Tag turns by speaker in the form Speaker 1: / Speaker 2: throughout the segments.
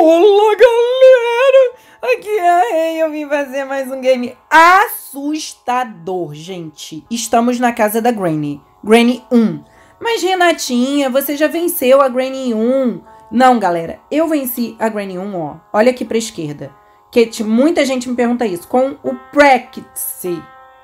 Speaker 1: Olá, galera! Aqui é eu vim fazer mais um game assustador, gente. Estamos na casa da Granny. Granny 1. Mas, Renatinha, você já venceu a Granny 1. Não, galera. Eu venci a Granny 1, ó. Olha aqui pra esquerda. Que muita gente me pergunta isso. Com o Practice,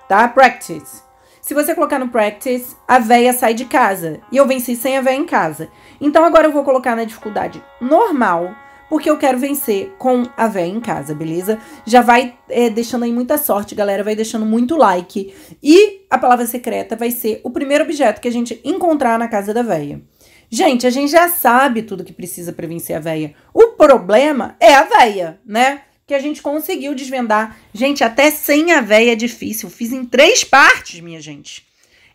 Speaker 1: tá? Practice. Se você colocar no practice, a véia sai de casa. E eu venci sem a véia em casa. Então agora eu vou colocar na dificuldade normal porque eu quero vencer com a véia em casa, beleza? Já vai é, deixando aí muita sorte, galera, vai deixando muito like. E a palavra secreta vai ser o primeiro objeto que a gente encontrar na casa da véia. Gente, a gente já sabe tudo que precisa para vencer a véia. O problema é a véia, né? Que a gente conseguiu desvendar. Gente, até sem a véia é difícil. Fiz em três partes, minha gente.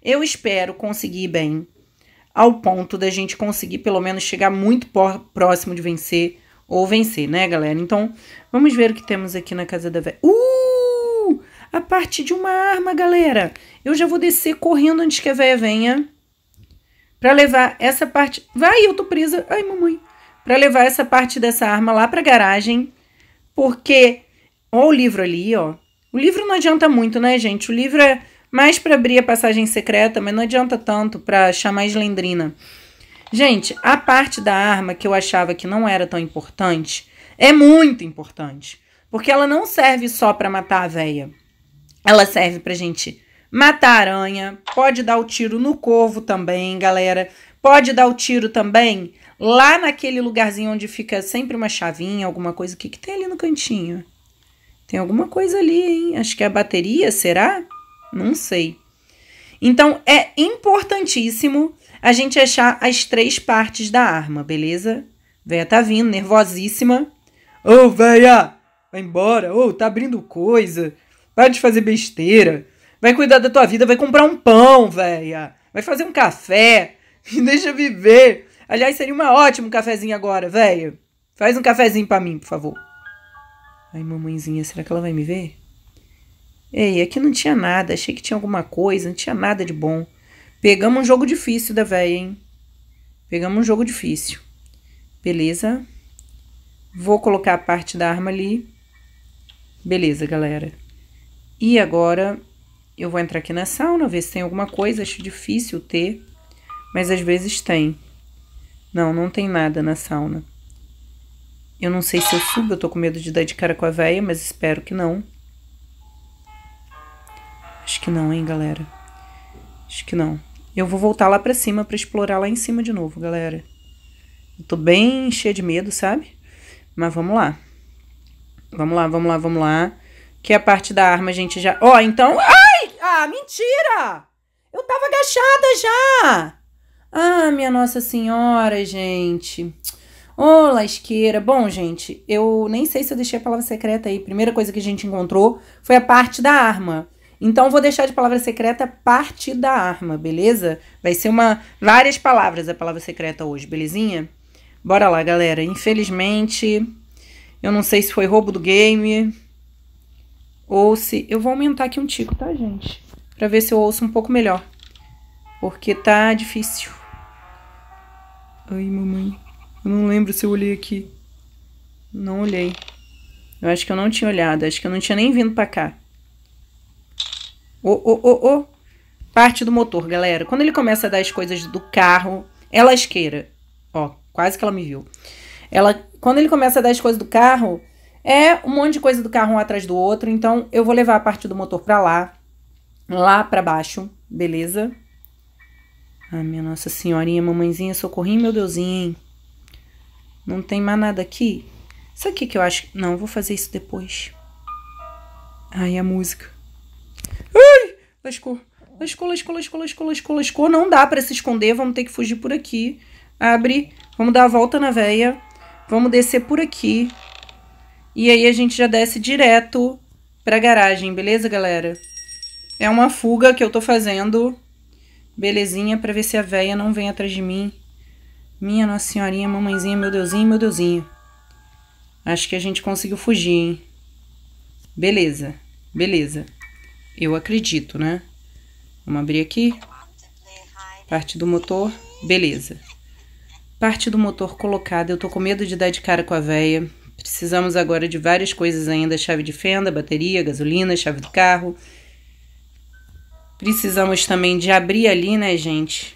Speaker 1: Eu espero conseguir bem ao ponto da gente conseguir pelo menos chegar muito próximo de vencer ou vencer, né, galera? Então, vamos ver o que temos aqui na casa da velha. Uh! A parte de uma arma, galera. Eu já vou descer correndo antes que a velha venha. Pra levar essa parte... Vai, eu tô presa. Ai, mamãe. Pra levar essa parte dessa arma lá pra garagem. Porque... Ó o livro ali, ó. O livro não adianta muito, né, gente? O livro é mais para abrir a passagem secreta, mas não adianta tanto para chamar mais lendrina. Gente, a parte da arma que eu achava que não era tão importante é muito importante. Porque ela não serve só para matar a véia. Ela serve pra gente matar a aranha, pode dar o tiro no corvo também, galera. Pode dar o tiro também lá naquele lugarzinho onde fica sempre uma chavinha, alguma coisa. O que, que tem ali no cantinho? Tem alguma coisa ali, hein? Acho que é a bateria, será? Não sei. Então é importantíssimo a gente achar as três partes da arma, beleza? Véia tá vindo, nervosíssima. Ô, oh, véia! Vai embora! Ô, oh, tá abrindo coisa! Para de fazer besteira! Vai cuidar da tua vida, vai comprar um pão, véia! Vai fazer um café! Me deixa viver! Aliás, seria uma ótima um cafezinho agora, véia! Faz um cafezinho para mim, por favor. Ai, mamãezinha, será que ela vai me ver? Ei, aqui não tinha nada. Achei que tinha alguma coisa, não tinha nada de bom. Pegamos um jogo difícil da véia, hein? Pegamos um jogo difícil. Beleza. Vou colocar a parte da arma ali. Beleza, galera. E agora eu vou entrar aqui na sauna, ver se tem alguma coisa. Acho difícil ter, mas às vezes tem. Não, não tem nada na sauna. Eu não sei se eu subo, eu tô com medo de dar de cara com a véia, mas espero que não. Acho que não, hein, galera. Acho que não. Eu vou voltar lá para cima para explorar lá em cima de novo, galera. Eu tô bem cheia de medo, sabe? Mas vamos lá. Vamos lá, vamos lá, vamos lá. Que a parte da arma a gente já... Ó, oh, então... Ai! Ah, mentira! Eu tava agachada já! Ah, minha Nossa Senhora, gente. Ô, oh, lasqueira. Bom, gente, eu nem sei se eu deixei a palavra secreta aí. Primeira coisa que a gente encontrou foi a parte da arma. Então vou deixar de palavra secreta parte da arma, beleza? Vai ser uma várias palavras a palavra secreta hoje, belezinha? Bora lá, galera. Infelizmente, eu não sei se foi roubo do game ou se eu vou aumentar aqui um tico, tá, gente? Para ver se eu ouço um pouco melhor. Porque tá difícil. Ai, mamãe. Eu não lembro se eu olhei aqui. Não olhei. Eu acho que eu não tinha olhado, acho que eu não tinha nem vindo para cá. O, o, o, o. Parte do motor, galera. Quando ele começa a dar as coisas do carro, ela lasqueira. Ó, quase que ela me viu. Ela, quando ele começa a dar as coisas do carro, é um monte de coisa do carro um atrás do outro. Então, eu vou levar a parte do motor pra lá. Lá pra baixo, beleza? Ah, minha nossa senhorinha, mamãezinha, socorrinho, meu deusinho, Não tem mais nada aqui? Sabe o que, que eu acho? Não, vou fazer isso depois. Ai, a música. Ai! Lascou. Lascou, lascou, lascou, lascou, lascou, lascou. Não dá para se esconder, vamos ter que fugir por aqui. Abre, vamos dar a volta na veia. Vamos descer por aqui. E aí a gente já desce direto pra garagem, beleza, galera? É uma fuga que eu tô fazendo. Belezinha, pra ver se a véia não vem atrás de mim. Minha nossa senhorinha, mamãezinha, meu deusinho, meu deusinho. Acho que a gente conseguiu fugir, hein? Beleza, beleza. Eu acredito, né? Vamos abrir aqui. Parte do motor. Beleza. Parte do motor colocada. Eu tô com medo de dar de cara com a véia. Precisamos agora de várias coisas ainda. Chave de fenda, bateria, gasolina, chave do carro. Precisamos também de abrir ali, né, gente?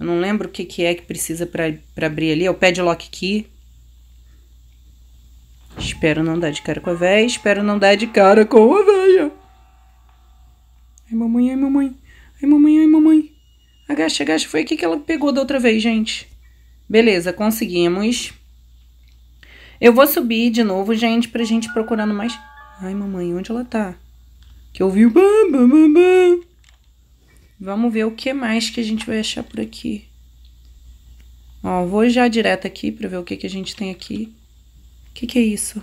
Speaker 1: Eu não lembro o que, que é que precisa para abrir ali. É o padlock key. Espero não dar de cara com a véia. Espero não dar de cara com a véia. Ai, mamãe, ai, mamãe. Ai, mamãe, ai, mamãe. Agacha, agacha. Foi aqui que ela pegou da outra vez, gente. Beleza, conseguimos. Eu vou subir de novo, gente, pra gente procurando mais... Ai, mamãe, onde ela tá? Que eu vi o... Vamos ver o que mais que a gente vai achar por aqui. Ó, vou já direto aqui pra ver o que, que a gente tem aqui. O que, que é isso?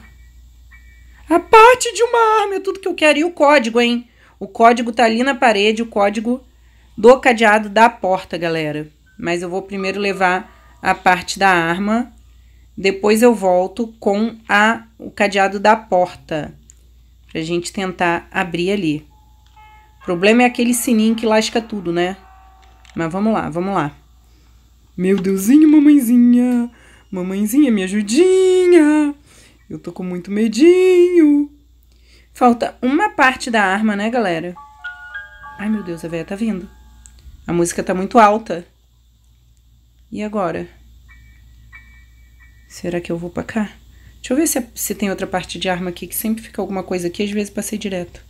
Speaker 1: A parte de uma arma é tudo que eu quero. E o código, hein? O código tá ali na parede, o código do cadeado da porta, galera. Mas eu vou primeiro levar a parte da arma, depois eu volto com a, o cadeado da porta, pra gente tentar abrir ali. O problema é aquele sininho que lasca tudo, né? Mas vamos lá, vamos lá. Meu Deusinho, mamãezinha, mamãezinha, me ajudinha. Eu tô com muito medinho. Falta uma parte da arma, né, galera? Ai, meu Deus, a véia tá vindo. A música tá muito alta. E agora? Será que eu vou pra cá? Deixa eu ver se, é, se tem outra parte de arma aqui, que sempre fica alguma coisa aqui, às vezes passei direto.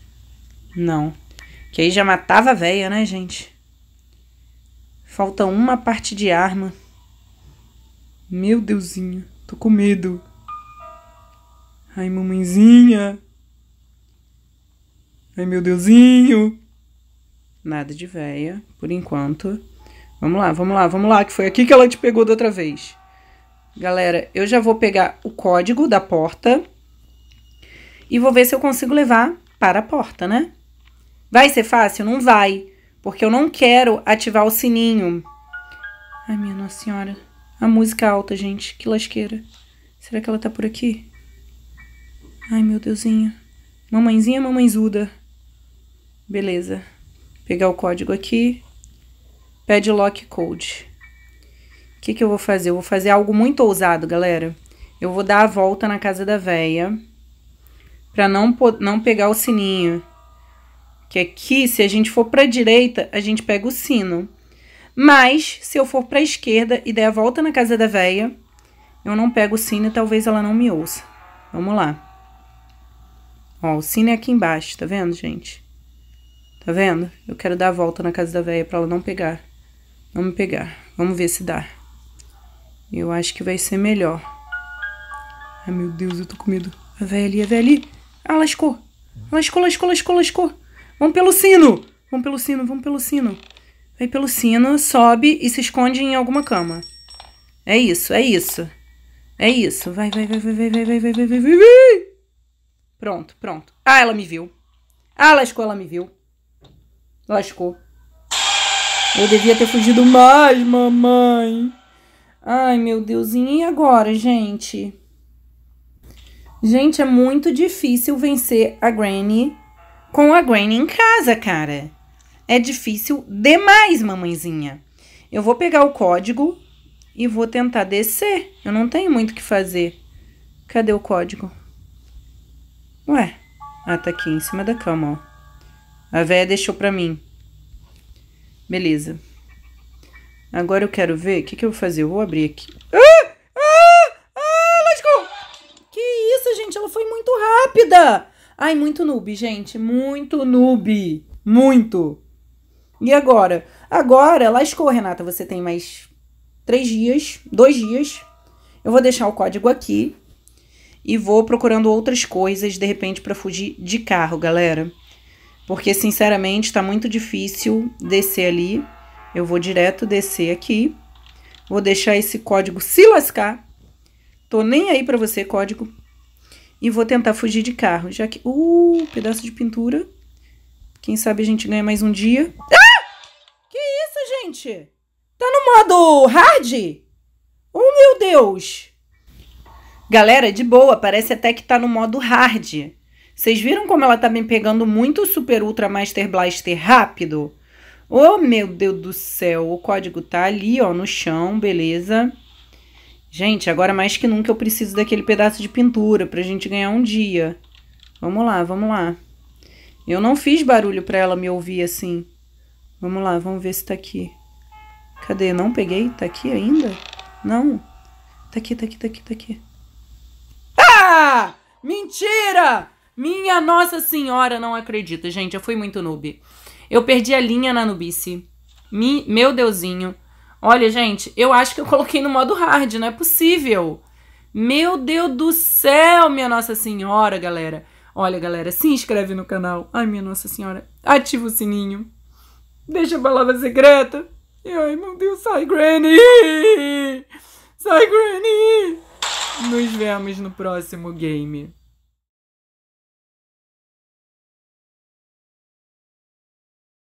Speaker 1: Não. Que aí já matava a véia, né, gente? Falta uma parte de arma. Meu Deusinho, tô com medo. Ai, mamãezinha. Ai, meu Deusinho! Nada de véia, por enquanto. Vamos lá, vamos lá, vamos lá, que foi aqui que ela te pegou da outra vez. Galera, eu já vou pegar o código da porta e vou ver se eu consigo levar para a porta, né? Vai ser fácil? Não vai, porque eu não quero ativar o sininho. Ai, minha Nossa Senhora. A música alta, gente. Que lasqueira. Será que ela tá por aqui? Ai, meu Deusinho. Mamãezinha, mamãezuda. Beleza. Pegar o código aqui. Padlock Code. O que, que eu vou fazer? Eu vou fazer algo muito ousado, galera. Eu vou dar a volta na casa da véia. Pra não, não pegar o sininho. Que aqui, se a gente for pra direita, a gente pega o sino. Mas, se eu for pra esquerda e der a volta na casa da véia, eu não pego o sino e talvez ela não me ouça. Vamos lá. Ó, o sino é aqui embaixo, tá vendo, gente? Tá vendo? Eu quero dar a volta na casa da velha pra ela não pegar. Não me pegar. Vamos ver se dá. Eu acho que vai ser melhor. Ai, meu Deus, eu tô com medo. A velha ali, a velha ali. Ah, lascou. Lascou, lascou, lascou, lascou. Vamos pelo sino. Vamos pelo sino, vamos pelo sino. Vai pelo sino, sobe e se esconde em alguma cama. É isso, é isso. É isso. Vai, vai, vai, vai, vai, vai, vai, vai, vai, vai, vai. Pronto, pronto. Ah, ela me viu. Ah, lascou, ela me viu. Lascou. Eu devia ter fugido mais, mamãe. Ai, meu Deusinho, e agora, gente? Gente, é muito difícil vencer a Granny com a Granny em casa, cara. É difícil demais, mamãezinha. Eu vou pegar o código e vou tentar descer. Eu não tenho muito o que fazer. Cadê o código? Ué, ah, tá aqui em cima da cama, ó. A véia deixou para mim. Beleza. Agora eu quero ver. O que, que eu vou fazer? Eu vou abrir aqui. Ah! Ah! Ah! Lascou! Que isso, gente? Ela foi muito rápida! Ai, muito noob, gente. Muito noob. Muito. E agora? Agora, lascou, Renata. Você tem mais três dias, dois dias. Eu vou deixar o código aqui. E vou procurando outras coisas, de repente, para fugir de carro, galera. Porque, sinceramente, está muito difícil descer ali. Eu vou direto descer aqui. Vou deixar esse código se lascar. Tô nem aí para você, código. E vou tentar fugir de carro, já que... Uh, pedaço de pintura. Quem sabe a gente ganha mais um dia. Ah! Que isso, gente? Tá no modo hard? Oh, meu Deus! Galera, de boa, parece até que tá no modo hard. Vocês viram como ela tá me pegando muito Super Ultra Master Blaster rápido? Oh, meu Deus do céu, o código tá ali, ó, no chão, beleza? Gente, agora mais que nunca eu preciso daquele pedaço de pintura pra gente ganhar um dia. Vamos lá, vamos lá. Eu não fiz barulho pra ela me ouvir assim. Vamos lá, vamos ver se tá aqui. Cadê? Não peguei? Tá aqui ainda? Não. Tá aqui, tá aqui, tá aqui, tá aqui. Ah! Mentira! Minha Nossa Senhora, não acredito, gente. Eu fui muito noob. Eu perdi a linha na nubice. Mi, meu deusinho. Olha, gente, eu acho que eu coloquei no modo hard, não é possível. Meu Deus do céu, minha Nossa Senhora, galera. Olha, galera, se inscreve no canal. Ai, minha Nossa Senhora. Ativa o sininho. Deixa a palavra secreta. Ai, meu Deus, sai, Granny! Sai, Granny! Nos vemos no próximo game.